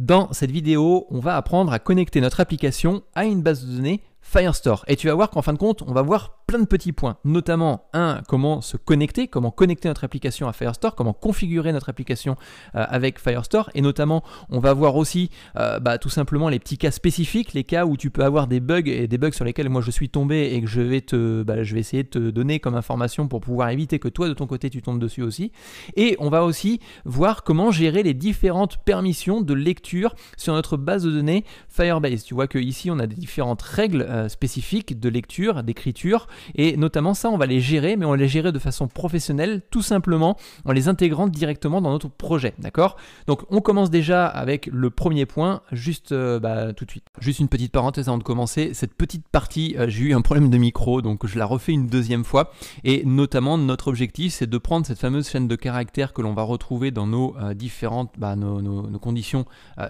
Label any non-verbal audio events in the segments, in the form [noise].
Dans cette vidéo, on va apprendre à connecter notre application à une base de données Firestore. Et tu vas voir qu'en fin de compte, on va voir plein de petits points, notamment un, comment se connecter, comment connecter notre application à Firestore, comment configurer notre application euh, avec Firestore, et notamment on va voir aussi euh, bah, tout simplement les petits cas spécifiques, les cas où tu peux avoir des bugs et des bugs sur lesquels moi je suis tombé et que je vais te, bah, je vais essayer de te donner comme information pour pouvoir éviter que toi de ton côté tu tombes dessus aussi. Et on va aussi voir comment gérer les différentes permissions de lecture sur notre base de données Firebase. Tu vois que ici on a des différentes règles. Euh, euh, spécifiques de lecture, d'écriture, et notamment ça, on va les gérer, mais on les gérer de façon professionnelle, tout simplement en les intégrant directement dans notre projet, d'accord Donc on commence déjà avec le premier point, juste euh, bah, tout de suite. Juste une petite parenthèse avant de commencer, cette petite partie, euh, j'ai eu un problème de micro, donc je la refais une deuxième fois, et notamment notre objectif, c'est de prendre cette fameuse chaîne de caractère que l'on va retrouver dans nos différentes, bah, conditions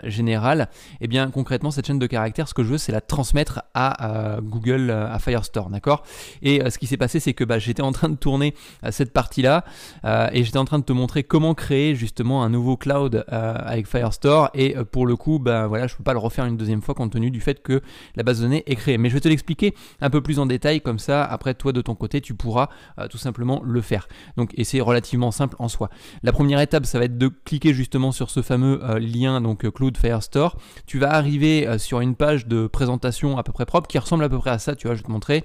générales, et eh bien concrètement cette chaîne de caractère ce que je veux, c'est la transmettre à Google, à Firestore, d'accord Et euh, ce qui s'est passé, c'est que bah, j'étais en train de tourner euh, cette partie-là euh, et j'étais en train de te montrer comment créer justement un nouveau cloud avec Firestore et pour le coup, bah, voilà, je ne peux pas le refaire une deuxième fois compte tenu du fait que la base de données est créée. Mais je vais te l'expliquer un peu plus en détail, comme ça, après toi de ton côté, tu pourras tout simplement le faire. Donc, et c'est relativement simple en soi. La première étape, ça va être de cliquer justement sur ce fameux lien, donc Cloud Firestore. Tu vas arriver sur une page de présentation à peu près propre qui ressemble à peu près à ça, tu vois, je vais te montrer.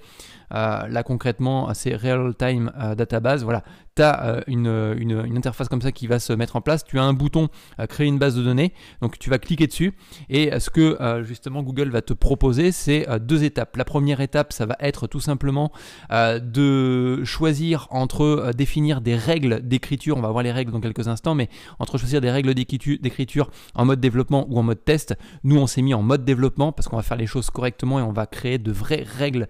Euh, là concrètement, c'est real-time euh, database. Voilà, tu as euh, une, une, interface comme ça qui va se mettre en place. Tu as un bouton créer une base de données. Donc tu vas cliquer dessus. Et ce que justement Google va te proposer, c'est deux étapes. La première étape, ça va être tout simplement de choisir entre définir des règles d'écriture. On va voir les règles dans quelques instants, mais entre choisir des règles d'écriture en mode développement ou en mode test. Nous, on s'est mis en mode développement parce qu'on va faire les choses correctement et on va créer de vraies règles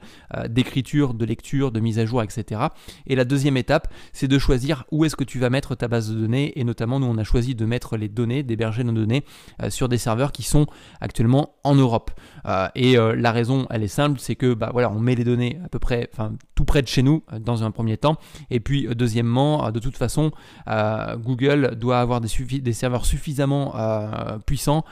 d'écriture de lecture, de mise à jour, etc. Et la deuxième étape, c'est de choisir où est-ce que tu vas mettre ta base de données. Et notamment, nous, on a choisi de mettre les données, d'héberger nos données euh, sur des serveurs qui sont actuellement en Europe. Euh, et euh, la raison, elle est simple, c'est que bah, voilà, on met les données à peu près, enfin tout près de chez nous dans un premier temps. Et puis deuxièmement, de toute façon, Google doit avoir des, des serveurs suffisamment puissants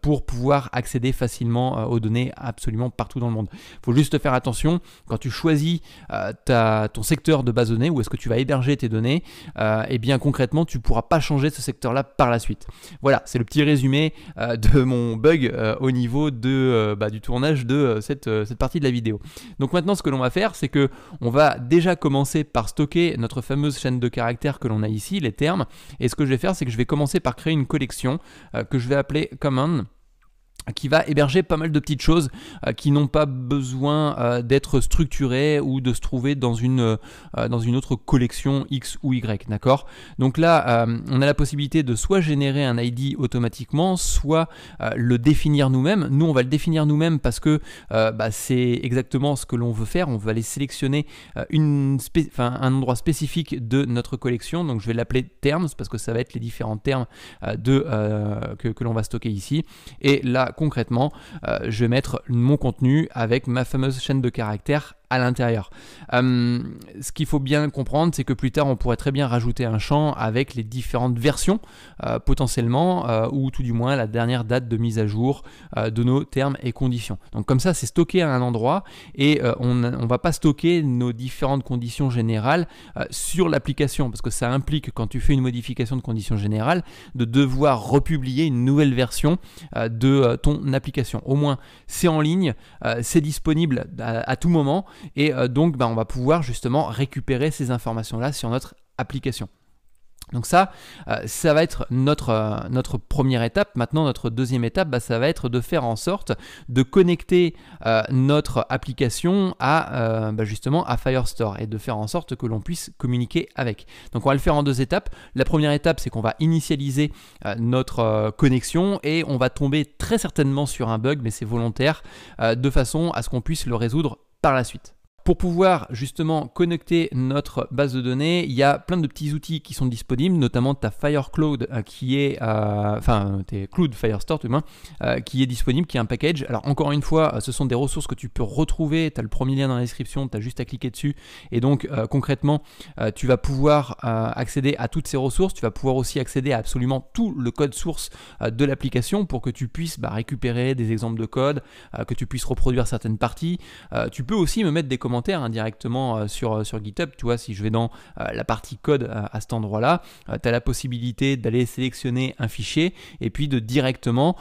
pour pouvoir accéder facilement aux données absolument partout dans le monde. faut juste faire attention quand tu choisis choisis euh, ta, ton secteur de base de données, où est-ce que tu vas héberger tes données, euh, et bien concrètement, tu ne pourras pas changer ce secteur-là par la suite. Voilà, c'est le petit résumé euh, de mon bug au niveau de, bah, du tournage de cette, cette, partie de la vidéo. Donc maintenant, ce que l'on va faire, c'est que on va déjà commencer par stocker notre fameuse chaîne de caractères que l'on a ici, les termes, et ce que je vais faire, c'est que je vais commencer par créer une collection que je vais appeler Common » qui va héberger pas mal de petites choses euh, qui n'ont pas besoin euh, d'être structurées ou de se trouver dans une, euh, dans une autre collection X ou Y, d'accord Donc là, on a la possibilité de soit générer un ID automatiquement, soit le définir nous-mêmes. Nous, on va le définir nous-mêmes parce que bah, c'est exactement ce que l'on veut faire. On va aller sélectionner un endroit spécifique de notre collection. Donc je vais l'appeler terms parce que ça va être les différents termes que l'on va stocker ici. Et là, concrètement, euh, je vais mettre mon contenu avec ma fameuse chaîne de caractères à l'intérieur. Euh, ce qu'il faut bien comprendre, c'est que plus tard, on pourrait très bien rajouter un champ avec les différentes versions, euh, potentiellement, euh, ou tout du moins la dernière date de mise à jour de nos termes et conditions. Donc comme ça, c'est stocké à un endroit et on ne va pas stocker nos différentes conditions générales sur l'application, parce que ça implique, quand tu fais une modification de conditions générales, de devoir republier une nouvelle version de ton application. Au moins, c'est en ligne, c'est disponible à tout moment. Et euh, donc, bah, on va pouvoir justement récupérer ces informations-là sur notre application. Donc ça, euh, ça va être euh, notre, première étape. Maintenant, notre deuxième étape, bah, ça va être de faire en sorte de connecter notre application à bah, justement à Firestore et de faire en sorte que l'on puisse communiquer avec. Donc on va le faire en deux étapes. La première étape, c'est qu'on va initialiser notre connexion et on va tomber très certainement sur un bug, mais c'est volontaire, de façon à ce qu'on puisse le résoudre par la suite. Pour pouvoir justement connecter notre base de données, il y a plein de petits outils qui sont disponibles, notamment ta Firecloud euh, qui est, euh, enfin, tes Cloud Firestore, euh, qui est disponible, qui est un package. Alors encore une fois, ce sont des ressources que tu peux retrouver. Tu as le premier lien dans la description, tu as juste à cliquer dessus. Et donc concrètement, tu vas pouvoir accéder à toutes ces ressources. Tu vas pouvoir aussi accéder à absolument tout le code source de l'application pour que tu puisses bah, récupérer des exemples de code, que tu puisses reproduire certaines parties. tu peux aussi me mettre des commentaires Hein, directement indirectement euh, sur, euh, sur GitHub. Tu vois, si je vais dans euh, la partie code à cet endroit-là, tu as la possibilité d'aller sélectionner un fichier et puis de directement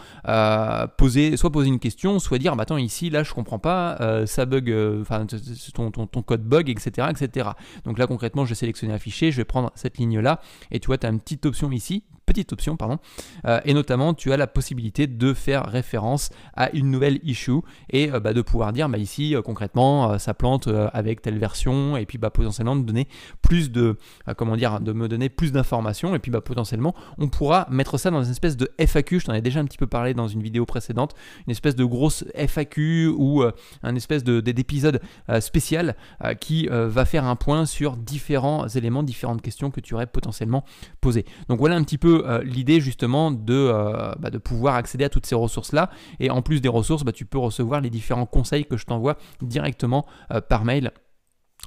poser, soit poser une question, soit dire bah, Attends, ici, là, je comprends pas, ça bug, enfin, ton, ton, code bug, etc., etc. Donc là, concrètement, je vais sélectionner un fichier, je vais prendre cette ligne-là et tu vois, tu as une petite option ici petite option, pardon. Euh, et notamment, tu as la possibilité de faire référence à une nouvelle issue et euh, bah, de pouvoir dire bah, ici, euh, concrètement, ça plante avec telle version et puis bah, potentiellement de donner plus de, comment dire, de me donner plus d'informations et puis bah, potentiellement, on pourra mettre ça dans une espèce de FAQ. Je t'en ai déjà un petit peu parlé dans une vidéo précédente, une espèce de grosse FAQ ou un espèce d'épisode spécial qui va faire un point sur différents éléments, différentes questions que tu aurais potentiellement posées. Donc voilà un petit peu euh, l'idée justement de, euh, bah, de, pouvoir accéder à toutes ces ressources-là. Et en plus des ressources, bah, tu peux recevoir les différents conseils que je t'envoie directement euh, par mail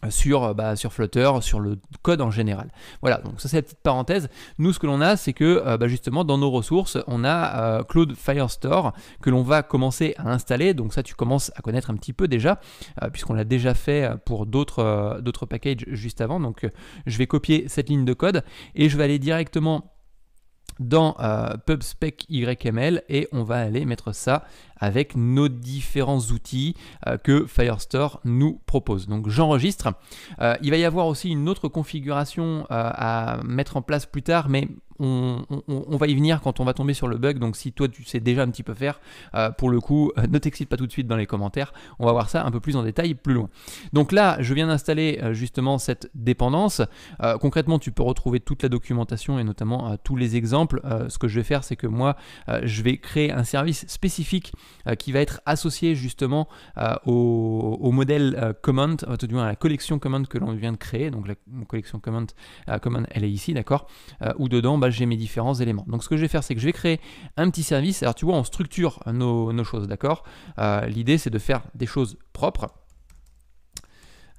sur, bah, sur Flutter, sur le code en général. Voilà, donc ça c'est la petite parenthèse. Nous ce que l'on a c'est que justement dans nos ressources on a Cloud Firestore que l'on va commencer à installer. Donc ça tu commences à connaître un petit peu déjà puisqu'on l'a déjà fait pour d'autres d'autres packages juste avant. Donc je vais copier cette ligne de code et je vais aller directement dans euh, PubSpec YML et on va aller mettre ça avec nos différents outils euh, que Firestore nous propose. Donc j'enregistre. Euh, il va y avoir aussi une autre configuration euh, à mettre en place plus tard, mais on, va y venir quand on va tomber sur le bug. Donc si toi tu sais déjà un petit peu faire, pour le coup, ne t'excite pas tout de suite dans les commentaires. On va voir ça un peu plus en détail plus loin. Donc là, je viens d'installer justement cette dépendance. concrètement, tu peux retrouver toute la documentation et notamment tous les exemples. ce que je vais faire, c'est que moi, je vais créer un service spécifique euh, qui va être associé justement euh, au, modèle euh, Command, tout du à la collection Command que l'on vient de créer. Donc la collection Command, Command elle est ici, d'accord Où dedans, bah, j'ai mes différents éléments. Donc ce que je vais faire, c'est que je vais créer un petit service. Alors tu vois, on structure nos choses, d'accord L'idée, c'est de faire des choses propres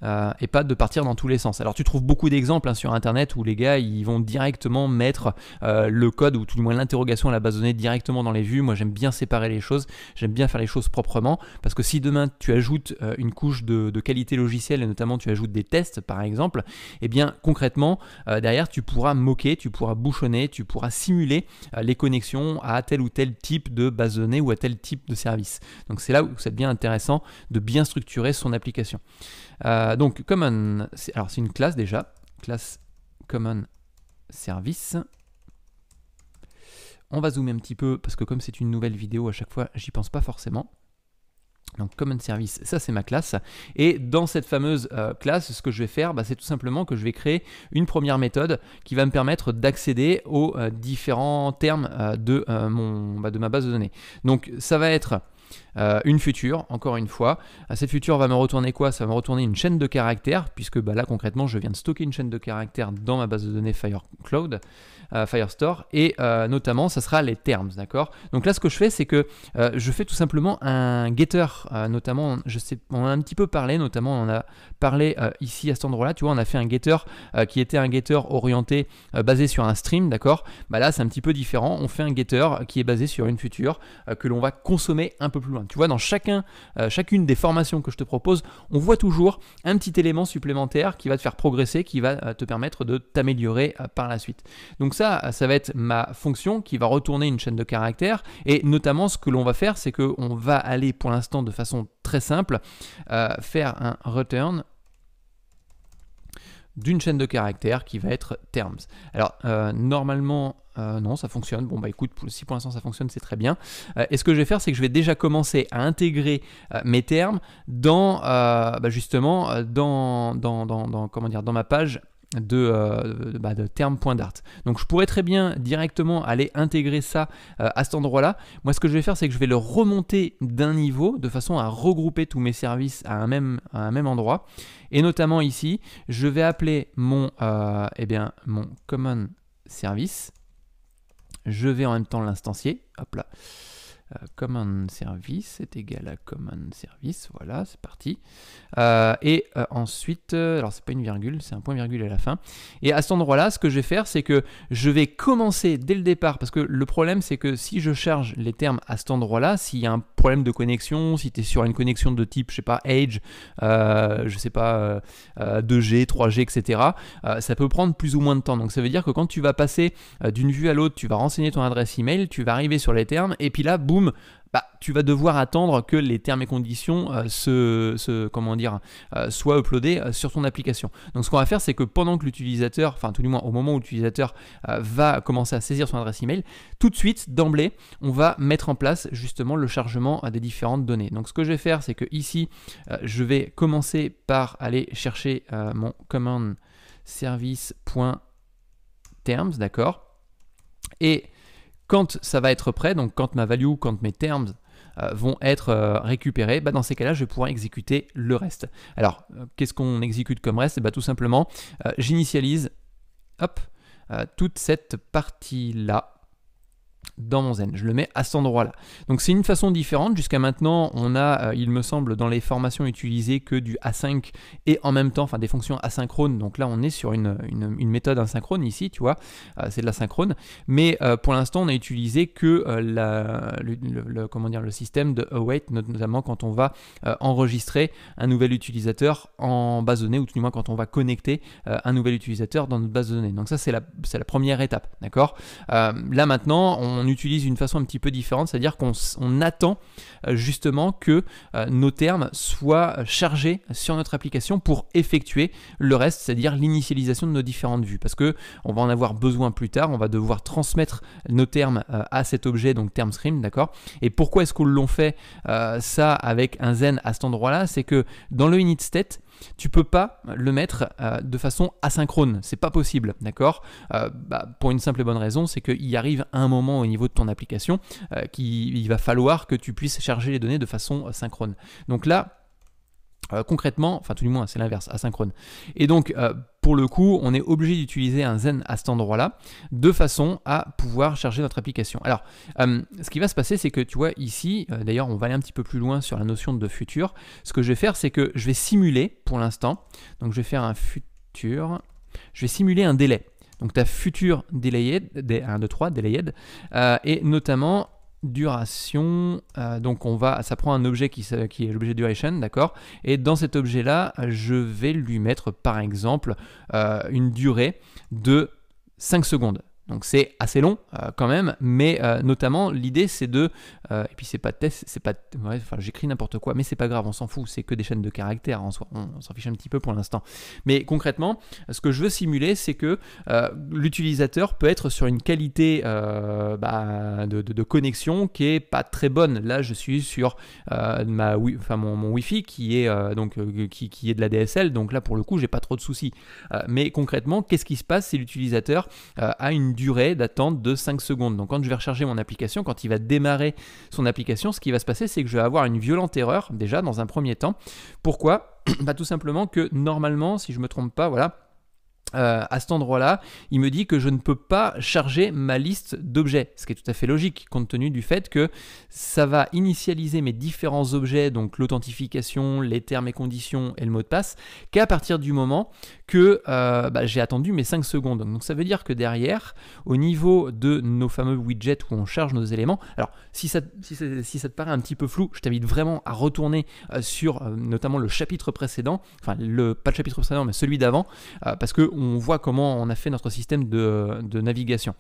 euh, et pas de partir dans tous les sens. Alors tu trouves beaucoup d'exemples hein, sur internet où les gars ils vont directement mettre euh, le code ou tout du moins l'interrogation à la base de données directement dans les vues. Moi j'aime bien séparer les choses, j'aime bien faire les choses proprement parce que si demain tu ajoutes euh, une couche de, qualité logicielle et notamment tu ajoutes des tests par exemple, eh bien concrètement derrière tu pourras moquer, tu pourras bouchonner, tu pourras simuler les connexions à tel ou tel type de base de données ou à tel type de service. Donc c'est là où c'est bien intéressant de bien structurer son application donc common, alors c'est une classe déjà, classe common service. On va zoomer un petit peu parce que comme c'est une nouvelle vidéo à chaque fois, j'y pense pas forcément. Donc common service, ça c'est ma classe. Et dans cette fameuse euh, classe, ce que je vais faire, bah, c'est tout simplement que je vais créer une première méthode qui va me permettre d'accéder aux euh, différents termes euh, de, mon, bah, de ma base de données. Donc ça va être euh, une future, encore une fois. Cette future va me retourner quoi Ça va me retourner une chaîne de caractères, puisque bah là concrètement je viens de stocker une chaîne de caractères dans ma base de données Firecloud. Euh, Firestore, et euh, notamment, ça sera les terms, d'accord Donc là, ce que je fais, c'est que euh, je fais tout simplement un getter, notamment, je sais, on a un petit peu parlé, notamment, on a parlé ici à cet endroit-là, tu vois, on a fait un getter qui était un getter orienté, basé sur un stream, d'accord Bah là, c'est un petit peu différent, on fait un getter qui est basé sur une future que l'on va consommer un peu plus loin. Tu vois, dans chacun, chacune des formations que je te propose, on voit toujours un petit élément supplémentaire qui va te faire progresser, qui va te permettre de t'améliorer par la suite. Donc ça, ça, ça va être ma fonction qui va retourner une chaîne de caractères. Et notamment, ce que l'on va faire, c'est qu'on va aller pour l'instant de façon très simple euh, faire un return d'une chaîne de caractères qui va être terms. Alors euh, normalement euh, non ça fonctionne, bon bah écoute si pour l'instant ça fonctionne c'est très bien. et ce que je vais faire c'est que je vais déjà commencer à intégrer mes termes dans bah, justement dans, dans, dans, dans, comment dire dans ma page de, euh, bah, terme point d'art. Donc je pourrais très bien directement aller intégrer ça euh, à cet endroit-là. Moi ce que je vais faire c'est que je vais le remonter d'un niveau de façon à regrouper tous mes services à un même, un même endroit. Et notamment ici, je vais appeler mon, euh, eh bien, mon common service. Je vais en même temps l'instancier. Hop là. Euh, common service est égal à common service, voilà, c'est parti. Euh, et euh, ensuite, alors c'est pas une virgule, c'est un point virgule à la fin. Et à cet endroit-là, ce que je vais faire, c'est que je vais commencer dès le départ, parce que le problème, c'est que si je charge les termes à cet endroit-là, s'il y a un problème de connexion, si tu es sur une connexion de type, je sais pas, age, euh, je sais pas, 2G, 3G, etc., ça peut prendre plus ou moins de temps. Donc ça veut dire que quand tu vas passer euh, d'une vue à l'autre, tu vas renseigner ton adresse email, tu vas arriver sur les termes, et puis là, boum, bah, tu vas devoir attendre que les termes et conditions euh, se, comment dire, euh, soient uploadés euh, sur ton application. Donc ce qu'on va faire, c'est que pendant que l'utilisateur, enfin tout du moins au moment où l'utilisateur va commencer à saisir son adresse email, tout de suite, d'emblée, on va mettre en place justement le chargement des différentes données. Donc ce que je vais faire, c'est que ici, je vais commencer par aller chercher mon command service.terms, d'accord Et quand ça va être prêt, donc quand ma value, quand mes termes euh, vont être euh, récupérés, bah dans ces cas-là, je vais pouvoir exécuter le reste. Alors, euh, qu'est-ce qu'on exécute comme reste bah Tout simplement, j'initialise hop, toute cette partie-là dans mon zen. Je le mets à cet endroit-là. Donc c'est une façon différente. Jusqu'à maintenant, on a, euh, il me semble, dans les formations utilisées que du A5 et en même temps, enfin des fonctions asynchrones. Donc là, on est sur une, méthode asynchrone ici, tu vois, euh, c'est de l'asynchrone. Mais euh, pour l'instant, on a utilisé que la, le, comment dire, le système de await, notamment quand on va enregistrer un nouvel utilisateur en base de données, ou tout du moins quand on va connecter un nouvel utilisateur dans notre base de données. Donc ça, c'est la, la première étape, d'accord Là maintenant, on on utilise une façon un petit peu différente, c'est-à-dire qu'on attend euh, justement que euh, nos termes soient chargés sur notre application pour effectuer le reste, c'est-à-dire l'initialisation de nos différentes vues. Parce que on va en avoir besoin plus tard, on va devoir transmettre nos termes euh, à cet objet, donc term d'accord Et pourquoi est-ce qu'on l'on fait ça avec un zen à cet endroit-là C'est que dans le InitState, tu peux pas le mettre euh, de façon asynchrone, c'est pas possible, d'accord euh, bah, Pour une simple et bonne raison, c'est qu'il arrive un moment au niveau de ton application euh, qu'il va falloir que tu puisses charger les données de façon synchrone. Donc là, concrètement, enfin tout du moins c'est l'inverse, asynchrone. Et donc euh, pour le coup, on est obligé d'utiliser un zen à cet endroit-là de façon à pouvoir charger notre application. Alors, euh, ce qui va se passer, c'est que tu vois ici, euh, d'ailleurs on va aller un petit peu plus loin sur la notion de futur. Ce que je vais faire, c'est que je vais simuler pour l'instant, donc je vais faire un futur, je vais simuler un délai. Donc ta future delayed, 1, 2, 3, delayed, et notamment duration. Euh, donc on va, ça prend un objet qui, qui est l'objet duration, d'accord Et dans cet objet-là, je vais lui mettre par exemple euh, une durée de 5 secondes. Donc c'est assez long euh, quand même, mais euh, notamment l'idée c'est de euh, et puis c'est pas de test, c'est pas enfin j'écris n'importe quoi, mais c'est pas grave, on s'en fout, c'est que des chaînes de caractères en soi, on, s'en fiche un petit peu pour l'instant. Mais concrètement, ce que je veux simuler, c'est que l'utilisateur peut être sur une qualité bah, de, connexion qui est pas très bonne. Là, je suis sur ma wi enfin mon, wifi qui est donc qui, qui, est de la DSL, donc là pour le coup j'ai pas trop de soucis. mais concrètement, qu'est-ce qui se passe si l'utilisateur a une durée d'attente de 5 secondes. Donc quand je vais recharger mon application, quand il va démarrer son application, ce qui va se passer, c'est que je vais avoir une violente erreur déjà dans un premier temps. Pourquoi [clears throat] bah, Tout simplement que normalement, si je ne me trompe pas, voilà, euh, à cet endroit-là, il me dit que je ne peux pas charger ma liste d'objets, ce qui est tout à fait logique compte tenu du fait que ça va initialiser mes différents objets, donc l'authentification, les termes et conditions et le mot de passe, qu'à partir du moment que euh, bah, j'ai attendu mes 5 secondes. Donc ça veut dire que derrière, au niveau de nos fameux widgets où on charge nos éléments, alors si ça, si ça, te paraît un petit peu flou, je t'invite vraiment à retourner euh, sur notamment le chapitre précédent, enfin le, pas le chapitre précédent, mais celui d'avant, parce que on voit comment on a fait notre système de, navigation.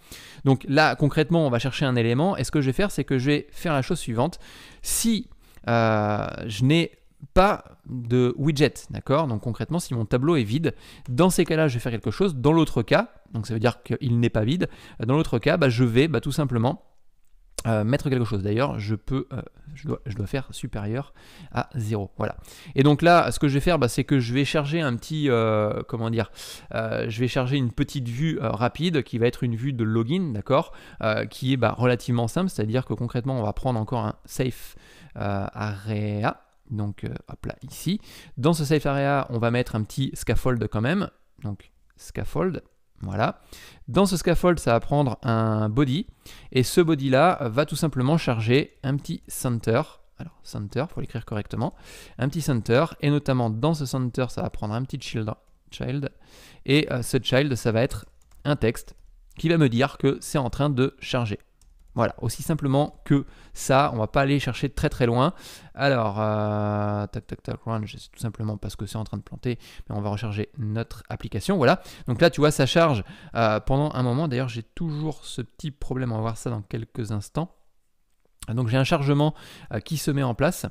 Donc là, concrètement, on va chercher un élément. Et ce que je vais faire, c'est que je vais faire la chose suivante. Si euh, je n'ai pas de widget, d'accord Donc concrètement, si mon tableau est vide, dans ces cas-là, je vais faire quelque chose. Dans l'autre cas, donc ça veut dire qu'il n'est pas vide, dans l'autre cas, bah, je vais bah, tout simplement euh, mettre quelque chose. D'ailleurs, je peux, euh, je, dois, faire supérieur à 0. Voilà. Et donc là, ce que je vais faire, bah, c'est que je vais charger un petit, euh, comment dire, je vais charger une petite vue rapide qui va être une vue de login, d'accord, qui est bah, relativement simple, c'est-à-dire que concrètement, on va prendre encore un safe area. Donc, hop là, ici. Dans ce safe area, on va mettre un petit scaffold quand même. Donc, scaffold voilà. Dans ce scaffold, ça va prendre un body, et ce body-là va tout simplement charger un petit center. Alors, center, pour l'écrire correctement. Un petit center, et notamment dans ce center, ça va prendre un petit child. child et euh, ce child, ça va être un texte qui va me dire que c'est en train de charger. Voilà, aussi simplement que ça, on va pas aller chercher très très loin. Alors, euh, tac tac tac range, c'est tout simplement parce que c'est en train de planter, mais on va recharger notre application. Voilà, donc là tu vois, ça charge euh, pendant un moment. D'ailleurs, j'ai toujours ce petit problème, on va voir ça dans quelques instants. Donc j'ai un chargement euh, qui se met en place.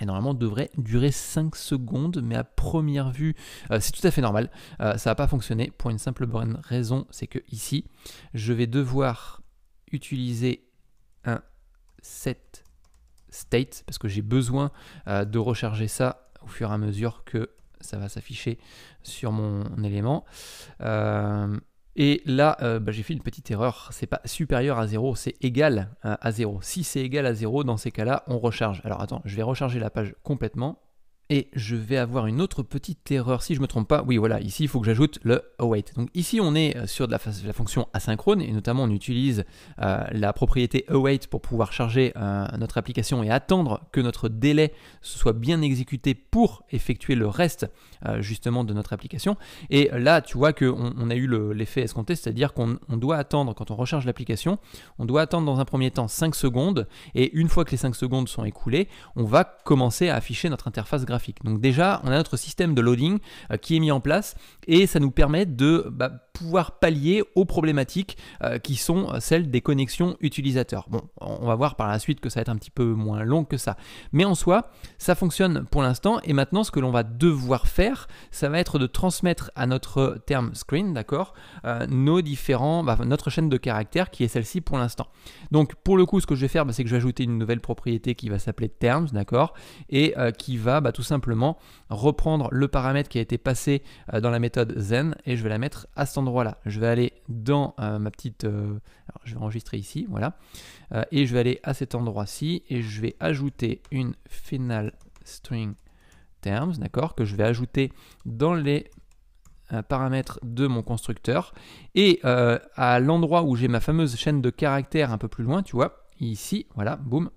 Et normalement devrait durer 5 secondes, mais à première vue, c'est tout à fait normal. ça n'a pas fonctionné pour une simple bonne raison, c'est que ici, je vais devoir utiliser un set state parce que j'ai besoin euh, de recharger ça au fur et à mesure que ça va s'afficher sur mon élément. Euh, et là, euh, bah, j'ai fait une petite erreur. C'est pas supérieur à 0, c'est égal à 0. Si c'est égal à 0, dans ces cas-là, on recharge. Alors attends, je vais recharger la page complètement et je vais avoir une autre petite erreur si je ne me trompe pas. Oui, voilà, ici il faut que j'ajoute le await. Donc ici on est euh, sur de la, fonction asynchrone et notamment on utilise euh, la propriété await pour pouvoir charger euh, notre application et attendre que notre délai soit bien exécuté pour effectuer le reste euh, justement de notre application. Et là, tu vois qu'on on a eu l'effet escompté, c'est-à-dire qu'on doit attendre, quand on recharge l'application, on doit attendre dans un premier temps 5 secondes, et une fois que les 5 secondes sont écoulées, on va commencer à afficher notre interface graphique. Donc déjà, on a notre système de loading euh, qui est mis en place, et ça nous permet de... Bah, pouvoir pallier aux problématiques euh, qui sont celles des connexions utilisateurs. Bon, on va voir par la suite que ça va être un petit peu moins long que ça. Mais en soi, ça fonctionne pour l'instant et maintenant ce que l'on va devoir faire, ça va être de transmettre à notre terme screen, d'accord, euh, nos différents, bah, notre chaîne de caractères qui est celle-ci pour l'instant. Donc pour le coup, ce que je vais faire, bah, c'est que je vais ajouter une nouvelle propriété qui va s'appeler terms, d'accord, et euh, qui va bah, tout simplement reprendre le paramètre qui a été passé euh, dans la méthode zen et je vais la mettre à cet endroit-là. Je vais aller dans ma petite, alors je vais enregistrer ici, voilà, et je vais aller à cet endroit-ci et je vais ajouter une final string terms, d'accord, que je vais ajouter dans les euh, paramètres de mon constructeur. Et euh, à l'endroit où j'ai ma fameuse chaîne de caractères un peu plus loin, tu vois, ici, voilà, boum,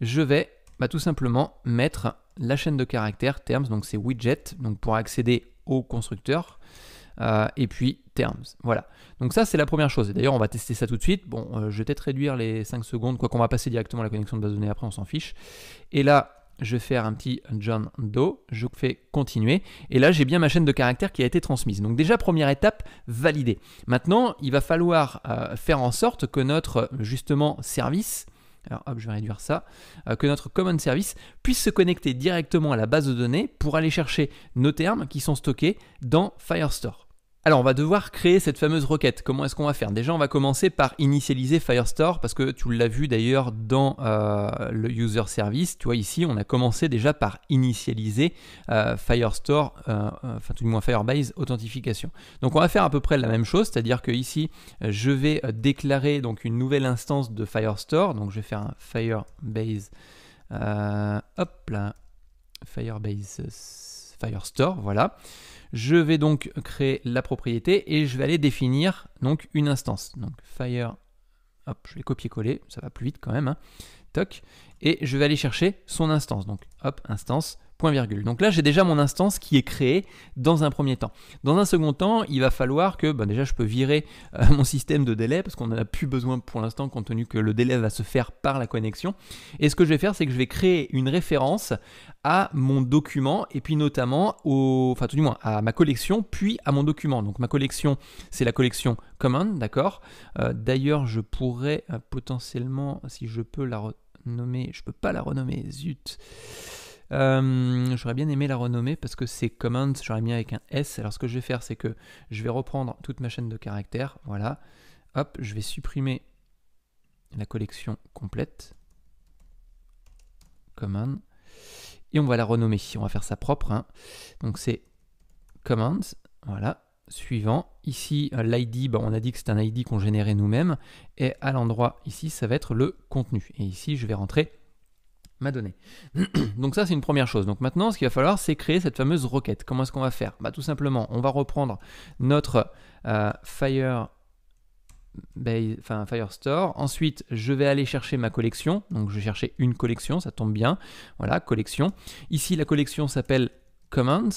je vais bah, tout simplement mettre la chaîne de caractères terms, donc c'est widget, donc pour accéder au constructeur. Euh, et puis terms. Voilà. Donc ça c'est la première chose. Et d'ailleurs on va tester ça tout de suite. Bon, je vais peut-être réduire les 5 secondes, quoi qu'on va passer directement à la connexion de base de données après, on s'en fiche. Et là, je vais faire un petit John Doe, je fais continuer, et là j'ai bien ma chaîne de caractères qui a été transmise. Donc déjà première étape validée. Maintenant il va falloir euh, faire en sorte que notre justement service alors hop, je vais réduire ça, euh, que notre common service puisse se connecter directement à la base de données pour aller chercher nos termes qui sont stockés dans Firestore. Alors on va devoir créer cette fameuse requête. Comment est-ce qu'on va faire Déjà on va commencer par initialiser Firestore parce que tu l'as vu d'ailleurs dans euh, le user service. Tu vois ici on a commencé déjà par initialiser euh, Firestore, euh, enfin tout du moins Firebase authentification. Donc on va faire à peu près la même chose, c'est-à-dire que ici je vais déclarer donc une nouvelle instance de Firestore. Donc je vais faire un Firebase, hop là, Firebase Firestore, voilà. Je vais donc créer la propriété et je vais aller définir donc une instance. Donc fire, hop, je vais copier-coller, ça va plus vite quand même. Hein. Toc. Et je vais aller chercher son instance. Donc hop, instance, donc là, j'ai déjà mon instance qui est créée dans un premier temps. Dans un second temps, il va falloir que ben, déjà je peux virer euh, [laughs] mon système de délai parce qu'on n'en a plus besoin pour l'instant compte tenu que le délai va se faire par la connexion. Et ce que je vais faire, c'est que je vais créer une référence à mon document et puis notamment au, enfin tout du moins à ma collection puis à mon document. Donc ma collection, c'est la collection common, d'accord. Euh, d'ailleurs, je pourrais euh, potentiellement, si je peux la renommer, je peux pas la renommer, zut. Euh, j'aurais bien aimé la renommer parce que c'est commands. j'aurais mis avec un S. Alors ce que je vais faire, c'est que je vais reprendre toute ma chaîne de caractères. Voilà. Hop, je vais supprimer la collection complète. Command. Et on va la renommer. On va faire ça propre. Hein. Donc c'est Commands. Voilà. Suivant. Ici, euh, l'ID, on a dit que c'est un ID qu'on générait nous-mêmes. Et à l'endroit ici, ça va être le contenu. Et ici, je vais rentrer m'a [clears throat] Donc ça, c'est une première chose. Donc maintenant, ce qu'il va falloir, c'est créer cette fameuse requête. Comment est-ce qu'on va faire bah, Tout simplement, on va reprendre notre euh, Fire enfin Firestore. Ensuite, je vais aller chercher ma collection. Donc, je vais chercher une collection, ça tombe bien. Voilà, collection. Ici, la collection s'appelle Command.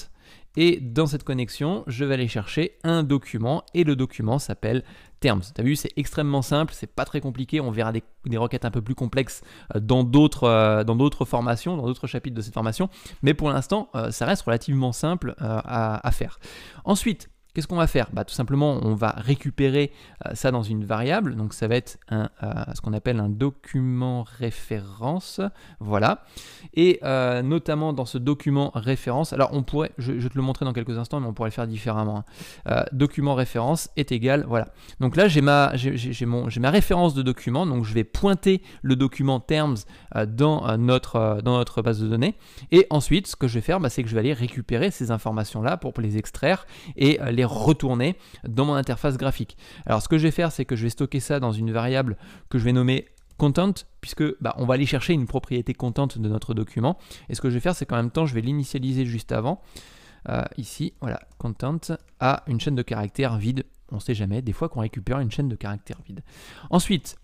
Et dans cette connexion, je vais aller chercher un document et le document s'appelle Terms. T'as vu, c'est extrêmement simple, c'est pas très compliqué. On verra des, requêtes un peu plus complexes euh, dans d'autres, euh, dans d'autres formations, dans d'autres chapitres de cette formation. Mais pour l'instant, euh, ça reste relativement simple à faire. Ensuite, Qu'est-ce qu'on va faire bah, Tout simplement, on va récupérer euh, ça dans une variable. Donc ça va être un, euh, ce qu'on appelle un document référence. Voilà. Et euh, notamment dans ce document référence, alors on pourrait, je, vais te le montrer dans quelques instants, mais on pourrait le faire différemment. Hein. document référence est égal, voilà. Donc là, j'ai ma, j'ai, j'ai, mon, j'ai ma référence de document. Donc je vais pointer le document terms dans, notre, dans notre base de données. Et ensuite, ce que je vais faire, bah, c'est que je vais aller récupérer ces informations-là pour les extraire et les retourner dans mon interface graphique. Alors ce que je vais faire, c'est que je vais stocker ça dans une variable que je vais nommer content, puisque bah, on va aller chercher une propriété content de notre document. Et ce que je vais faire, c'est qu'en même temps, je vais l'initialiser juste avant. Euh, ici, voilà, content à une chaîne de caractères vide. On ne sait jamais, des fois qu'on récupère une chaîne de caractères vide. Ensuite,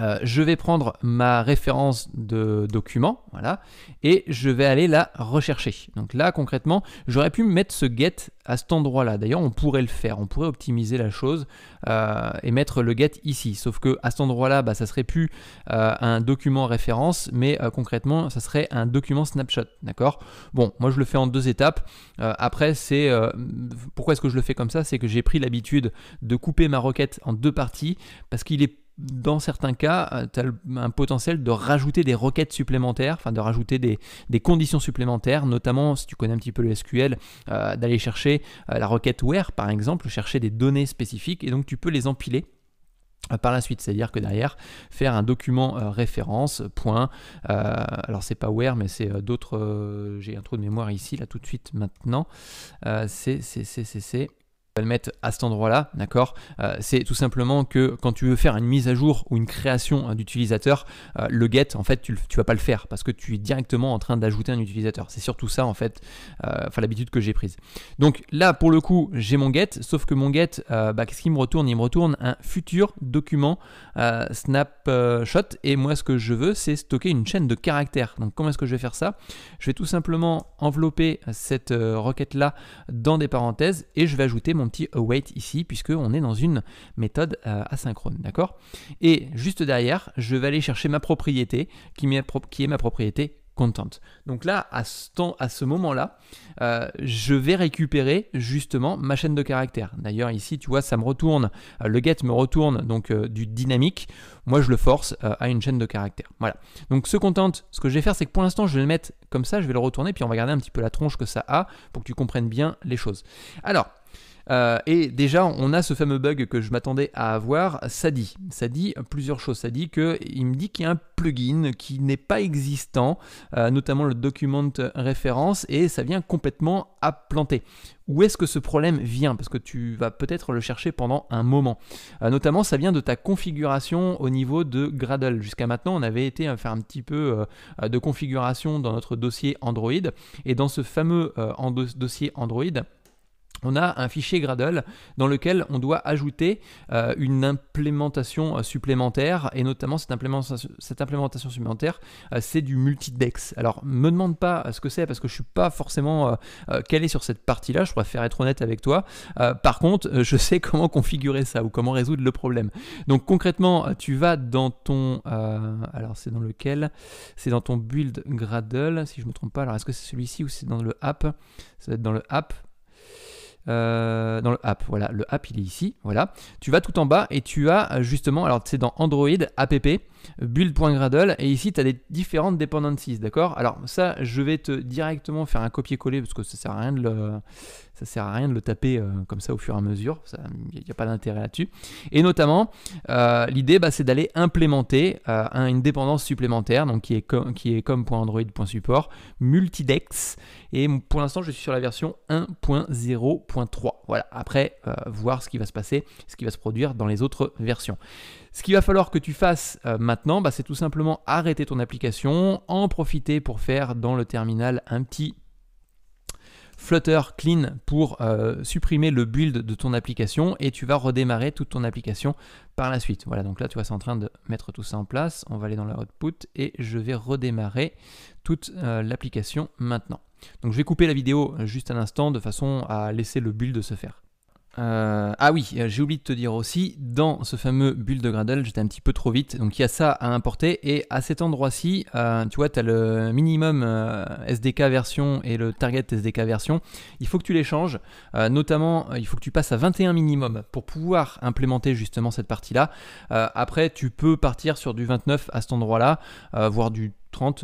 euh, je vais prendre ma référence de document, voilà, et je vais aller la rechercher. Donc là, concrètement, j'aurais pu mettre ce get à cet endroit-là. D'ailleurs, on pourrait le faire, on pourrait optimiser la chose euh, et mettre le get ici. Sauf que à cet endroit-là, bah, ça serait plus euh, un document référence, mais concrètement, ça serait un document snapshot, d'accord Bon, moi je le fais en deux étapes. après, c'est pourquoi est-ce que je le fais comme ça C'est que j'ai pris l'habitude de couper ma requête en deux parties parce qu'il est dans certains cas, euh, tu as un potentiel de rajouter des requêtes supplémentaires, enfin de rajouter des, conditions supplémentaires, notamment si tu connais un petit peu le SQL, euh, d'aller chercher euh, la requête where par exemple, chercher des données spécifiques et donc tu peux les empiler par la suite, c'est-à-dire que derrière, faire un document référence, point, alors c'est pas where, mais c'est d'autres, j'ai un trou de mémoire ici, là tout de suite maintenant, c'est, c'est, c'est, c'est, le mettre à cet endroit-là, d'accord euh, C'est tout simplement que quand tu veux faire une mise à jour ou une création euh, d'utilisateur, euh, le get, en fait, tu vas pas le faire parce que tu es directement en train d'ajouter un utilisateur. C'est surtout ça, en fait, enfin l'habitude que j'ai prise. Donc là, pour le coup, j'ai mon get, sauf que mon get, bah, qu'est-ce qui me retourne Il me retourne un futur document snapshot et moi, ce que je veux, c'est stocker une chaîne de caractères. Donc comment est-ce que je vais faire ça Je vais tout simplement envelopper cette requête-là dans des parenthèses et je vais ajouter mon await ici, on est dans une méthode euh, asynchrone, d'accord Et juste derrière, je vais aller chercher ma propriété, qui, qui est ma propriété content. Donc là, à ce, temps, à ce moment-là, euh, je vais récupérer justement ma chaîne de caractères. D'ailleurs, ici, tu vois, ça me retourne, euh, le get me retourne donc du dynamique. Moi, je le force à une chaîne de caractères. Voilà. Donc ce content, ce que je vais faire, c'est que pour l'instant, je vais le mettre comme ça, je vais le retourner, puis on va garder un petit peu la tronche que ça a pour que tu comprennes bien les choses. Alors, euh, et déjà, on a ce fameux bug que je m'attendais à avoir. Ça dit, ça dit plusieurs choses. Ça dit que me dit qu'il y a un plugin qui n'est pas existant, euh, notamment le document référence, et ça vient complètement à planter. Où est-ce que ce problème vient Parce que tu vas peut-être le chercher pendant un moment. Euh, notamment, ça vient de ta configuration au niveau de Gradle. Jusqu'à maintenant, on avait été faire un petit peu de configuration dans notre dossier Android. Et dans ce fameux dossier Android, on a un fichier Gradle dans lequel on doit ajouter euh, une implémentation euh, supplémentaire et notamment cette implémentation, supplémentaire euh, c'est du multidex. Alors me demande pas ce que c'est parce que je suis pas forcément calé sur cette partie là, je préfère être honnête avec toi. par contre je sais [laughs] comment configurer ça ou comment résoudre le problème. Donc concrètement tu vas dans ton alors c'est dans lequel c'est dans ton build Gradle si je me trompe pas alors est-ce que c'est celui-ci ou c'est dans le app ça va être dans le app euh, dans le app, voilà, le app il est ici, voilà. Tu vas tout en bas et tu as euh, justement, alors c'est dans Android, app, build.gradle et ici tu as des différentes dependencies, d'accord Alors ça, je vais te directement faire un copier-coller parce que ça sert à rien de le ça sert à rien de le taper euh, comme ça au fur et à mesure, il n'y a pas d'intérêt là-dessus. Et notamment, euh, l'idée bah, c'est d'aller implémenter euh, une dépendance supplémentaire, donc qui est, comme .android.support, multidex, et pour l'instant je suis sur la version 1.0.3. Voilà, après voir ce qui va se passer, ce qui va se produire dans les autres versions. Ce qu'il va falloir que tu fasses maintenant, bah, c'est tout simplement arrêter ton application, en profiter pour faire dans le terminal un petit Flutter Clean pour euh, supprimer le build de ton application et tu vas redémarrer toute ton application par la suite. Voilà, donc là tu vois c'est en train de mettre tout ça en place. On va aller dans la output et je vais redémarrer toute euh, l'application maintenant. Donc je vais couper la vidéo juste à l'instant de façon à laisser le build se faire. Euh, ah oui, euh, j'ai oublié de te dire aussi, dans ce fameux bulle de Gradle, j'étais un petit peu trop vite, donc il y a ça à importer, et à cet endroit-ci, euh, tu vois, tu as le minimum SDK version et le target SDK version, il faut que tu les changes, notamment il faut que tu passes à 21 minimum pour pouvoir implémenter justement cette partie-là. après, tu peux partir sur du 29 à cet endroit-là, voire du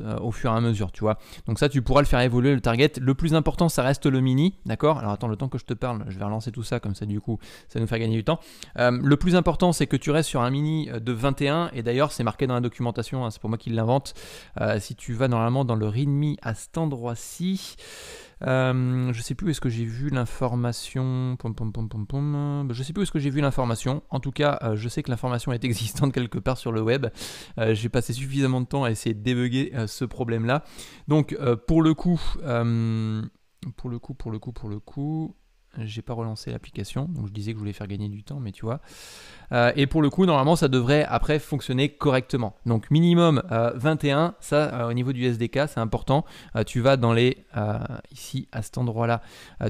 euh, au fur et à mesure, tu vois. Donc ça, tu pourras le faire évoluer, le target. Le plus important, ça reste le mini, d'accord Alors attends, le temps que je te parle, je vais relancer tout ça, comme ça, du coup, ça nous fait gagner du temps. Euh, le plus important, c'est que tu restes sur un mini euh, de 21, et d'ailleurs, c'est marqué dans la documentation, hein, c'est pour moi qui l'invente. si tu vas normalement dans le README à cet endroit-ci, euh, je sais plus où est-ce que j'ai vu l'information. Bah, je sais plus où est-ce que j'ai vu l'information. En tout cas, euh, je sais que l'information est [laughs] existante quelque part sur le web. Euh, j'ai passé suffisamment de temps à essayer de débugger ce problème-là. Donc, pour le coup, pour le coup, pour le coup, pour le coup j'ai pas relancé l'application, donc je disais que je voulais faire gagner du temps, mais tu vois. Euh, et pour le coup, normalement, ça devrait après fonctionner correctement. Donc minimum 21, euh, ça euh, au niveau du SDK, c'est important. tu vas dans les, ici à cet endroit-là,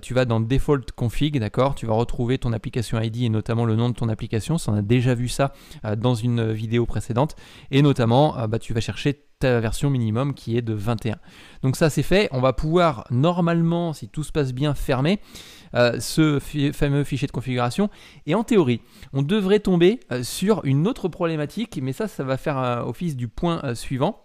tu vas dans Default Config, d'accord Tu vas retrouver ton application ID et notamment le nom de ton application. on a déjà vu ça dans une vidéo précédente. Et notamment, bah, tu vas chercher ta version minimum qui est de 21. Donc ça c'est fait, on va pouvoir normalement, si tout se passe bien, fermer. Euh, ce fameux fichier de configuration. Et en théorie, on devrait tomber euh, sur une autre problématique, mais ça, ça va faire euh, office du point suivant.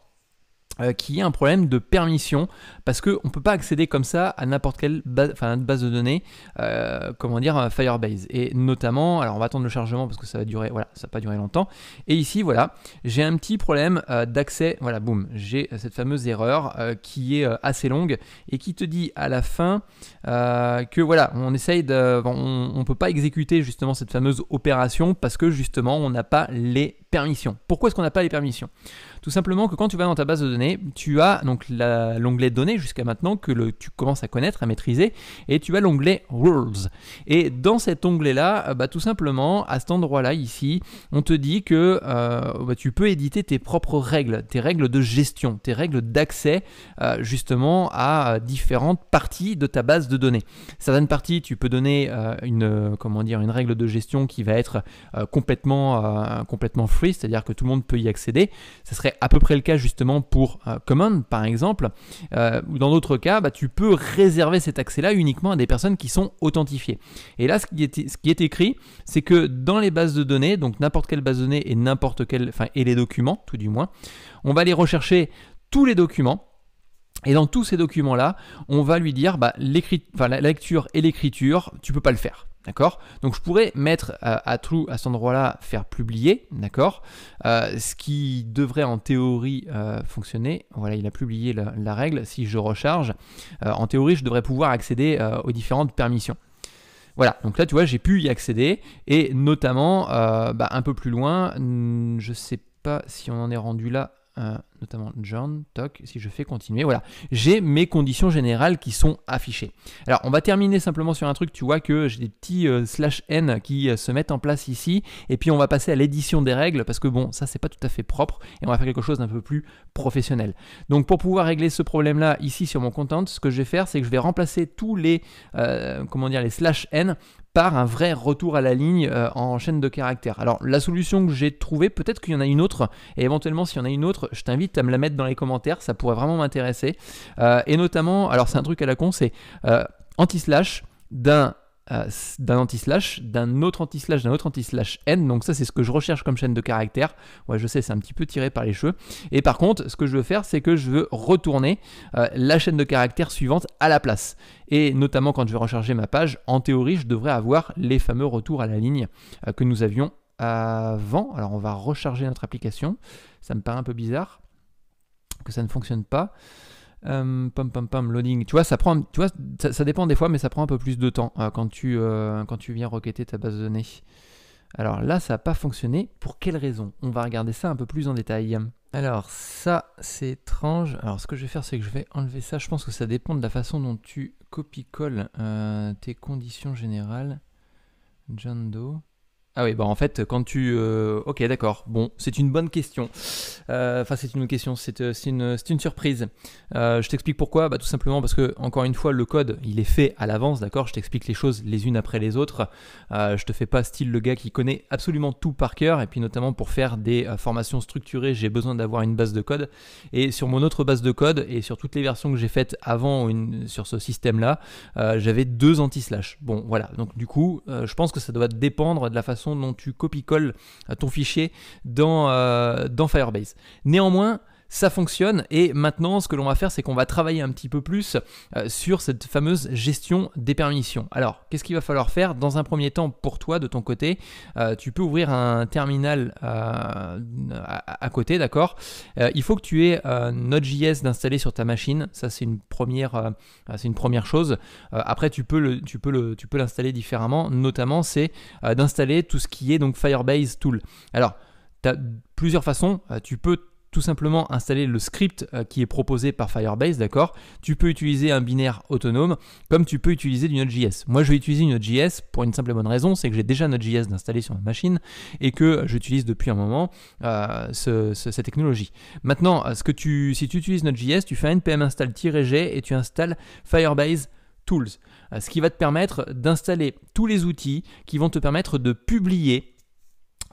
Euh, qui est un problème de permission parce qu'on ne peut pas accéder comme ça à n'importe quelle base, base de données, euh, comment dire, euh, Firebase. Et notamment, alors on va attendre le chargement parce que ça va durer, voilà, ça va pas durer longtemps. Et ici, voilà, j'ai un petit problème d'accès, voilà, boum, j'ai cette fameuse erreur qui est assez longue et qui te dit à la fin que voilà, on essaye de, on, on peut pas exécuter justement cette fameuse opération parce que justement on n'a pas les permissions. Pourquoi est-ce qu'on n'a pas les permissions Tout simplement que quand tu vas dans ta base de données, tu as donc l'onglet données jusqu'à maintenant que tu commences à connaître, à maîtriser, et tu as l'onglet rules. Et dans cet onglet-là, euh, bah, tout simplement, à cet endroit-là, ici, on te dit que euh, bah, tu peux éditer tes propres règles, tes règles de gestion, tes règles d'accès euh, justement à différentes parties de ta base de données. Certaines parties, tu peux donner une, comment dire, une règle de gestion qui va être complètement, complètement c'est-à-dire que tout le monde peut y accéder. Ce serait à peu près le cas justement pour Common euh, Command par exemple. Euh, ou dans d'autres cas, bah, tu peux réserver cet accès-là uniquement à des personnes qui sont authentifiées. Et là, ce qui est, ce qui est écrit, c'est que dans les bases de données, donc n'importe quelle base de données et n'importe quel, enfin, et les documents tout du moins, on va aller rechercher tous les documents et dans tous ces documents-là, on va lui dire bah, la lecture et l'écriture, tu peux pas le faire. D'accord Donc je pourrais mettre à euh, true à cet endroit-là, faire publier, d'accord euh, Ce qui devrait en théorie euh, fonctionner. Voilà, il a publié la, règle. Si je recharge, en théorie, je devrais pouvoir accéder aux différentes permissions. Voilà, donc là tu vois, j'ai pu y accéder et notamment bah, un peu plus loin, je ne sais pas si on en est rendu là notamment John, toc, si je fais continuer, voilà, j'ai mes conditions générales qui sont affichées. Alors on va terminer simplement sur un truc, tu vois que j'ai des petits euh, slash n qui euh, se mettent en place ici, et puis on va passer à l'édition des règles, parce que bon, ça c'est pas tout à fait propre, et on va faire quelque chose d'un peu plus professionnel. Donc pour pouvoir régler ce problème-là ici sur mon content, ce que je vais faire, c'est que je vais remplacer tous les, euh, comment dire, les slash n par un vrai retour à la ligne en chaîne de caractères. Alors la solution que j'ai trouvée, peut-être qu'il y en a une autre, et éventuellement s'il y en a une autre, je t'invite à me la mettre dans les commentaires, ça pourrait vraiment m'intéresser. Euh, et notamment, alors c'est un truc à la con, c'est euh, anti-slash d'un euh, d'un anti-slash, d'un autre anti-slash, d'un autre anti-slash n. Donc ça, c'est ce que je recherche comme chaîne de caractère Ouais, je sais, c'est un petit peu tiré par les cheveux. Et par contre, ce que je veux faire, c'est que je veux retourner la chaîne de caractère suivante à la place. Et notamment quand je vais recharger ma page, en théorie, je devrais avoir les fameux retours à la ligne que nous avions avant. Alors on va recharger notre application. Ça me paraît un peu bizarre que ça ne fonctionne pas. Euh, pam pam pam loading. Tu vois, ça prend, tu vois, ça, dépend des fois, mais ça prend un peu plus de temps euh, quand tu euh, quand tu viens requêter ta base de données. Alors là, ça n'a pas fonctionné. Pour quelle raison On va regarder ça un peu plus en détail. Alors ça, c'est étrange. Alors ce que je vais faire, c'est que je vais enlever ça. Je pense que ça dépend de la façon dont tu copie-colles euh, tes conditions générales. Jando. Ah oui, bah en fait, quand tu... Euh, ok, d'accord. Bon, c'est une bonne question. Euh, enfin, c'est une question, euh, c'est une, surprise. je t'explique pourquoi. Bah, tout simplement parce que, encore une fois, le code, il est fait à l'avance, d'accord Je t'explique les choses les unes après les autres. Euh, je te fais pas style le gars qui connaît absolument tout par cœur. Et puis, notamment, pour faire des formations structurées, j'ai besoin d'avoir une base de code. Et sur mon autre base de code, et sur toutes les versions que j'ai faites avant sur ce système-là, j'avais deux anti-slash. Bon, voilà. Donc, du coup, je pense que ça doit dépendre de la façon dont tu copie-colles euh, ton fichier dans, euh, dans Firebase. Néanmoins, ça fonctionne. Et maintenant, ce que l'on va faire, c'est qu'on va travailler un petit peu plus euh, sur cette fameuse gestion des permissions. Alors, qu'est-ce qu'il va falloir faire Dans un premier temps, pour toi, de ton côté, euh, tu peux ouvrir un terminal euh, à, côté, d'accord Il faut que tu aies Node.js d'installer sur ta machine. Ça, c'est une première, une première chose. après, tu peux l'installer différemment. Notamment, c'est d'installer tout ce qui est donc Firebase Tool. Alors, tu as plusieurs façons. tu peux tout simplement installer le script euh, qui est proposé par Firebase, d'accord Tu peux utiliser un binaire autonome comme tu peux utiliser du Node.js. Moi, je vais utiliser une Node.js pour une simple et bonne raison, c'est que j'ai déjà Node.js installé sur ma machine et que j'utilise depuis un moment euh, cette technologie. Maintenant, euh, ce que tu, si tu utilises Node.js, tu fais un npm install-g et tu installes Firebase Tools, ce qui va te permettre d'installer tous les outils qui vont te permettre de publier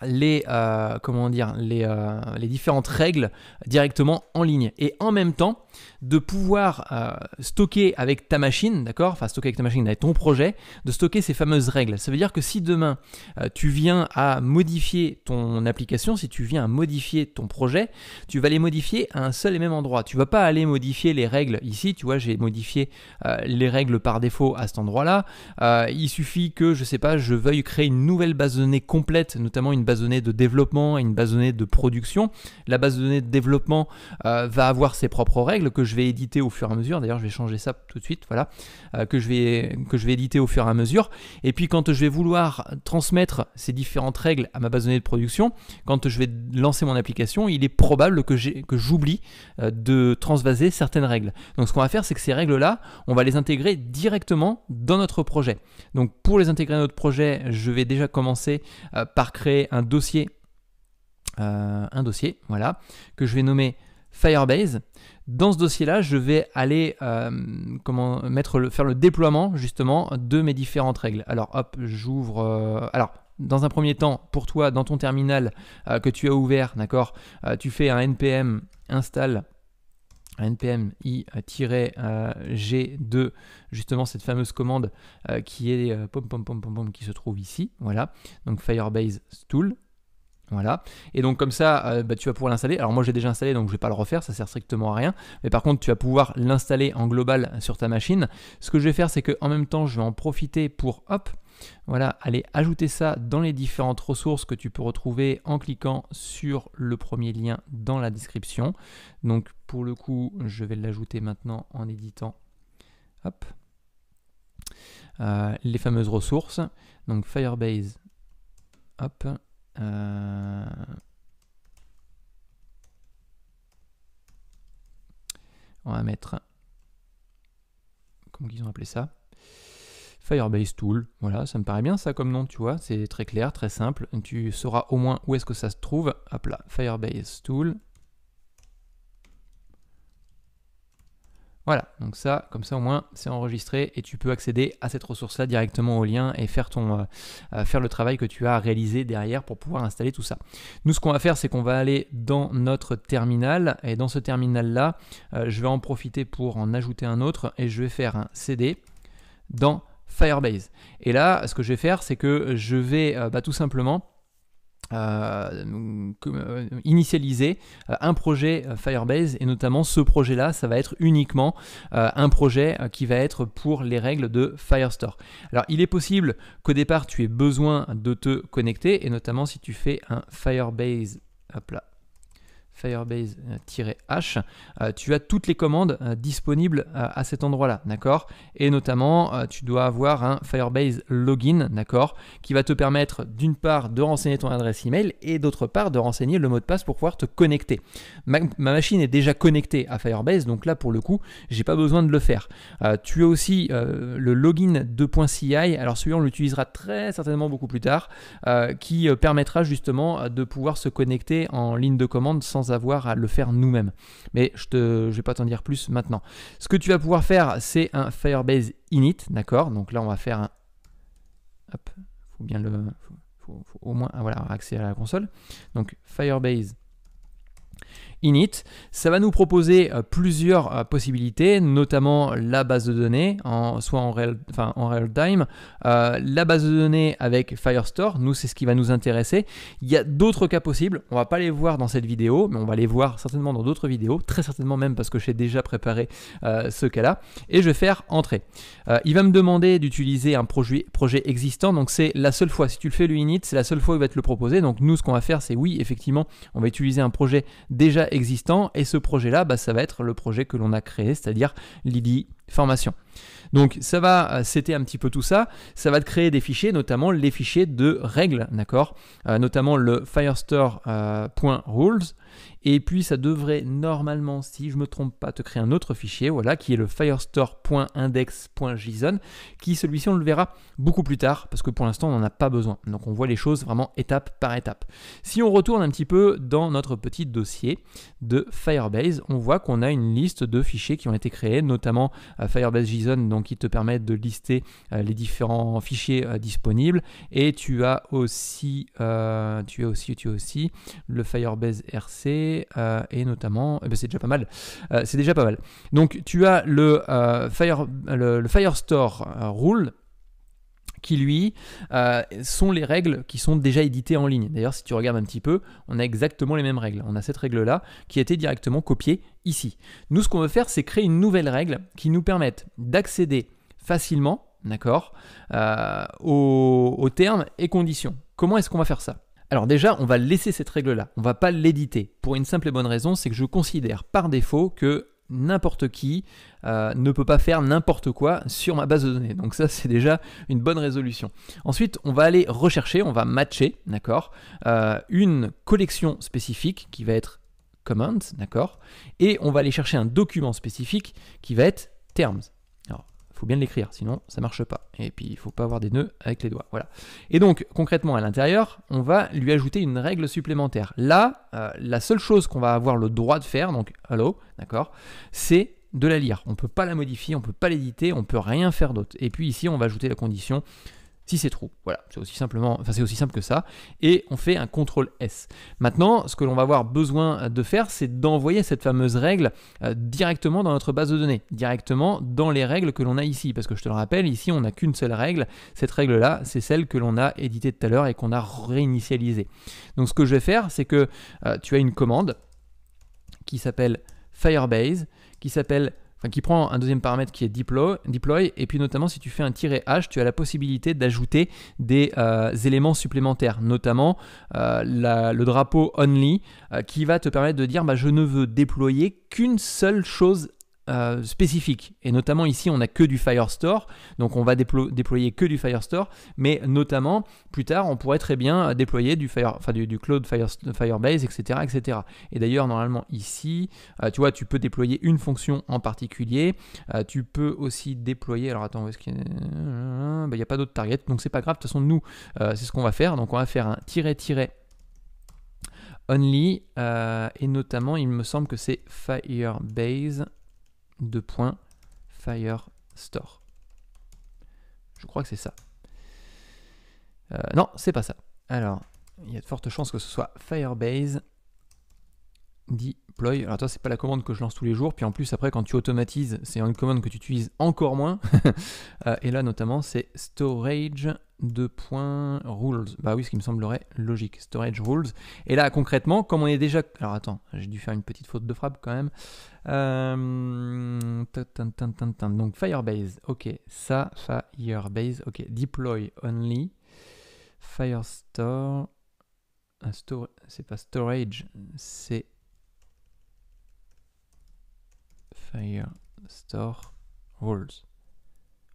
les, euh, comment dire, les, euh, les, différentes règles directement en ligne. Et en même temps, de pouvoir euh, stocker avec ta machine, d'accord Enfin, stocker avec ta machine, avec ton projet, de stocker ces fameuses règles. Ça veut dire que si demain, tu viens à modifier ton application, si tu viens à modifier ton projet, tu vas les modifier à un seul et même endroit. Tu vas pas aller modifier les règles ici. Tu vois, j'ai modifié les règles par défaut à cet endroit-là. il suffit que, je sais pas, je veuille créer une nouvelle base de données complète, notamment une base de données de développement et une base de de production. La base de données de développement euh, va avoir ses propres règles que je vais éditer au fur et à mesure. D'ailleurs, je vais changer ça tout de suite, voilà, euh, que, je vais, que je vais éditer au fur et à mesure. Et puis quand je vais vouloir transmettre ces différentes règles à ma base de données de production, quand je vais lancer mon application, il est probable que j'oublie euh, de transvaser certaines règles. Donc ce qu'on va faire, c'est que ces règles-là, on va les intégrer directement dans notre projet. Donc pour les intégrer à notre projet, je vais déjà commencer par créer un un dossier, euh, un dossier, voilà, que je vais nommer Firebase. Dans ce dossier-là, je vais aller euh, comment mettre le, faire le déploiement justement de mes différentes règles. Alors hop, j'ouvre. Euh, alors dans un premier temps, pour toi, dans ton terminal que tu as ouvert, d'accord, tu fais un npm install npm i-g2, justement cette fameuse commande euh, qui est euh, pom, pom, pom, pom, qui se trouve ici, voilà, donc Firebase Tool, voilà. Et donc comme ça, euh, bah, tu vas pouvoir l'installer. Alors moi j'ai déjà installé, donc je vais pas le refaire, ça sert strictement à rien. Mais par contre, tu vas pouvoir l'installer en global sur ta machine. Ce que je vais faire, c'est que en même temps, je vais en profiter pour hop, voilà, allez ajouter ça dans les différentes ressources que tu peux retrouver en cliquant sur le premier lien dans la description. Donc pour le coup, je vais l'ajouter maintenant en éditant hop, euh, les fameuses ressources. Donc Firebase, hop. Euh, on va mettre, comment ils ont appelé ça Firebase Tool. Voilà, ça me paraît bien ça comme nom, tu vois, c'est très clair, très simple. Tu sauras au moins où est-ce que ça se trouve. Hop là, Firebase Tool. Voilà, donc ça, comme ça au moins, c'est enregistré et tu peux accéder à cette ressource-là directement au lien et faire, ton, euh, euh, faire le travail que tu as réalisé derrière pour pouvoir installer tout ça. Nous, ce qu'on va faire, c'est qu'on va aller dans notre terminal et dans ce terminal-là, euh, je vais en profiter pour en ajouter un autre et je vais faire un CD dans Firebase. Et là, ce que je vais faire, c'est que je vais euh, bah, tout simplement euh, euh, initialiser un projet Firebase et notamment ce projet là ça va être uniquement un projet qui va être pour les règles de Firestore alors il est possible qu'au départ tu aies besoin de te connecter et notamment si tu fais un Firebase hop là, Firebase-H, euh, tu as toutes les commandes euh, disponibles euh, à cet endroit-là, d'accord Et notamment, tu dois avoir un Firebase login, d'accord Qui va te permettre d'une part de renseigner ton adresse email et d'autre part de renseigner le mot de passe pour pouvoir te connecter. Ma, machine est déjà connectée à Firebase, donc là pour le coup, j'ai pas besoin de le faire. tu as aussi le login 2.ci, alors celui là on l'utilisera très certainement beaucoup plus tard, qui permettra justement de pouvoir se connecter en ligne de commande sans avoir à le faire nous-mêmes. Mais je ne vais pas t'en dire plus maintenant. Ce que tu vas pouvoir faire, c'est un Firebase init, d'accord Donc là, on va faire un... Hop, faut bien le... Faut, au moins voilà, accès à la console. Donc Firebase init. Ça va nous proposer euh, plusieurs euh, possibilités, notamment la base de données, en, soit en real, enfin, en real time, euh, la base de données avec Firestore, nous c'est ce qui va nous intéresser. Il y a d'autres cas possibles, on va pas les voir dans cette vidéo, mais on va les voir certainement dans d'autres vidéos, très certainement même parce que j'ai déjà préparé ce cas-là, et je vais faire entrer. il va me demander d'utiliser un projet, projet existant, donc c'est la seule fois, si tu le fais le init, c'est la seule fois où il va te le proposer, donc nous ce qu'on va faire c'est oui, effectivement, on va utiliser un projet déjà existant Et ce projet-là, bah, ça va être le projet que l'on a créé, c'est-à-dire Lily Formation. Donc ça va c'était euh, un petit peu tout ça, ça va te créer des fichiers, notamment les fichiers de règles, d'accord euh, Notamment le firestore.rules, euh, et puis ça devrait normalement, si je ne me trompe pas, te créer un autre fichier, voilà, qui est le firestore.index.json, qui celui-ci on le verra beaucoup plus tard, parce que pour l'instant on n'en a pas besoin. Donc on voit les choses vraiment étape par étape. Si on retourne un petit peu dans notre petit dossier de Firebase, on voit qu'on a une liste de fichiers qui ont été créés, notamment euh, Firebase JSON, donc qui te permet de lister euh, les différents fichiers euh, disponibles. Et tu as aussi, tu as aussi, tu as aussi le Firebase RC euh, et notamment, eh ben, c'est déjà pas mal. Euh, c'est déjà pas mal. Donc tu as le, euh, Fire, Firestore Rule qui lui sont les règles qui sont déjà éditées en ligne. D'ailleurs, si tu regardes un petit peu, on a exactement les mêmes règles. On a cette règle-là qui a été directement copiée ici. Nous, ce qu'on veut faire, c'est créer une nouvelle règle qui nous permette d'accéder facilement, d'accord, aux termes et conditions. Comment est-ce qu'on va faire ça alors déjà, on va laisser cette règle-là, on va pas l'éditer, pour une simple et bonne raison, c'est que je considère par défaut que n'importe qui euh, ne peut pas faire n'importe quoi sur ma base de données. Donc ça, c'est déjà une bonne résolution. Ensuite, on va aller rechercher, on va matcher, d'accord, euh, une collection spécifique qui va être commands », d'accord, et on va aller chercher un document spécifique qui va être terms faut bien l'écrire, sinon ça marche pas. Et puis il faut pas avoir des nœuds avec les doigts. Voilà. Et donc concrètement à l'intérieur, on va lui ajouter une règle supplémentaire. Là, euh, la seule chose qu'on va avoir le droit de faire, donc hello, d'accord, c'est de la lire. On peut pas la modifier, on peut pas l'éditer, on peut rien faire d'autre. Et puis ici, on va ajouter la condition si c'est trop. Voilà, c'est aussi simplement, enfin c'est aussi simple que ça. Et on fait un contrôle S. Maintenant, ce que l'on va avoir besoin euh, de faire, c'est d'envoyer cette fameuse règle euh, directement dans notre base de données, directement dans les règles que l'on a ici. Parce que je te le rappelle, ici on n'a qu'une seule règle. Cette règle-là, c'est celle que l'on a édité tout à l'heure et qu'on a réinitialisée. Donc ce que je vais faire, c'est que euh, tu as une commande qui s'appelle Firebase, qui s'appelle qui prend un deuxième paramètre qui est deploy, deploy, et puis notamment si tu fais un "-h", tu as la possibilité d'ajouter des euh, éléments supplémentaires, notamment euh, le drapeau only, euh, qui va te permettre de dire bah, je ne veux déployer qu'une seule chose euh, spécifique spécifiques. Et notamment ici, on n'a que du Firestore, donc on va déployer que du Firestore, mais notamment plus tard, on pourrait très bien déployer du, Fire, enfin, du, Cloud Firebase, etc. etc. Et d'ailleurs, normalement ici, euh, tu vois, tu peux déployer une fonction en particulier, euh, tu peux aussi déployer, alors attends, où est-ce qu'il y bah, Il n'y a pas d'autres target, donc c'est pas grave, de toute façon, nous, c'est ce qu'on va faire, donc on va faire un tiret-tiret only, et notamment, il me semble que c'est Firebase point Fire Store. Je crois que c'est ça. Euh, non, c'est pas ça. Alors, il y a de fortes chances que ce soit Firebase dit alors toi, c'est pas la commande que je lance tous les jours. Puis en plus, après, quand tu automatises, c'est une commande que tu utilises encore moins. [laughs] Euh, et là, notamment, c'est storage de points rules. Bah oui, ce qui me semblerait logique. Storage rules. Et là, concrètement, comme on est déjà. Alors attends, j'ai dû faire une petite faute de frappe quand même. Euh, Donc Firebase, ok. Ça, Firebase, ok. Deploy only. Firestore. Ah, Store... C'est pas storage, c'est Firestore Rules.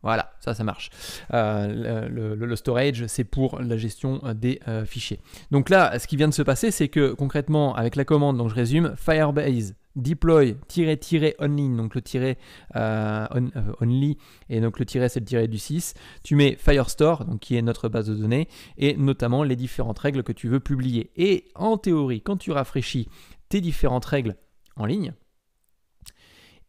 Voilà, ça, ça marche. Euh, le, storage, c'est pour la gestion euh, des euh, fichiers. Donc là, ce qui vient de se passer, c'est que concrètement, avec la commande, donc je résume, Firebase deploy –online », donc le tiret only, et donc le tiret c'est le du 6, tu mets Firestore, donc qui est notre base de données, et notamment les différentes règles que tu veux publier. Et en théorie, quand tu rafraîchis tes différentes règles en ligne,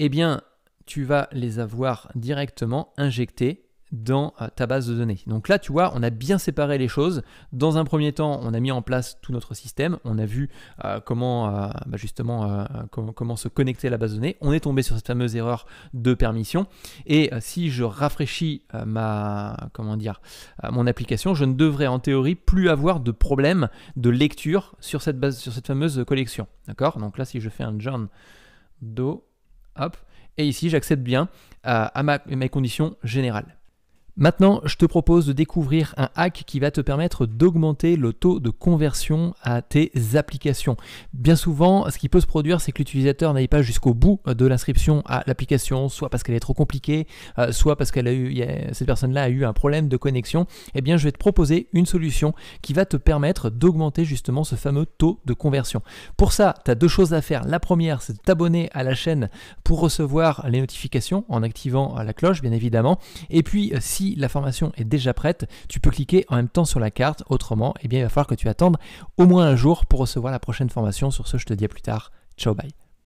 eh bien, tu vas les avoir directement injectés dans euh, ta base de données. Donc là, tu vois, on a bien séparé les choses. Dans un premier temps, on a mis en place tout notre système. On a vu euh, comment euh, bah justement comment, se connecter à la base de données. On est tombé sur cette fameuse erreur de permission. Et si je rafraîchis ma comment dire mon application, je ne devrais en théorie plus avoir de problème de lecture sur cette base, sur cette fameuse collection. D'accord Donc là, si je fais un John Do Hop. Et ici, j'accède bien à, à mes conditions générales. Maintenant, je te propose de découvrir un hack qui va te permettre d'augmenter le taux de conversion à tes applications. Bien souvent, ce qui peut se produire, c'est que l'utilisateur n'aille pas jusqu'au bout de l'inscription à l'application, soit parce qu'elle est trop compliquée, euh, soit parce qu'elle a eu, cette personne-là a eu un problème de connexion. Eh bien, je vais te proposer une solution qui va te permettre d'augmenter justement ce fameux taux de conversion. Pour ça, tu as deux choses à faire. La première, c'est de t'abonner à la chaîne pour recevoir les notifications en activant la cloche, bien évidemment. Et puis, si la formation est déjà prête, tu peux cliquer en même temps sur la carte. Autrement, eh bien, il va falloir que tu attendes au moins un jour pour recevoir la prochaine formation. Sur ce, je te dis à plus tard. Ciao, bye.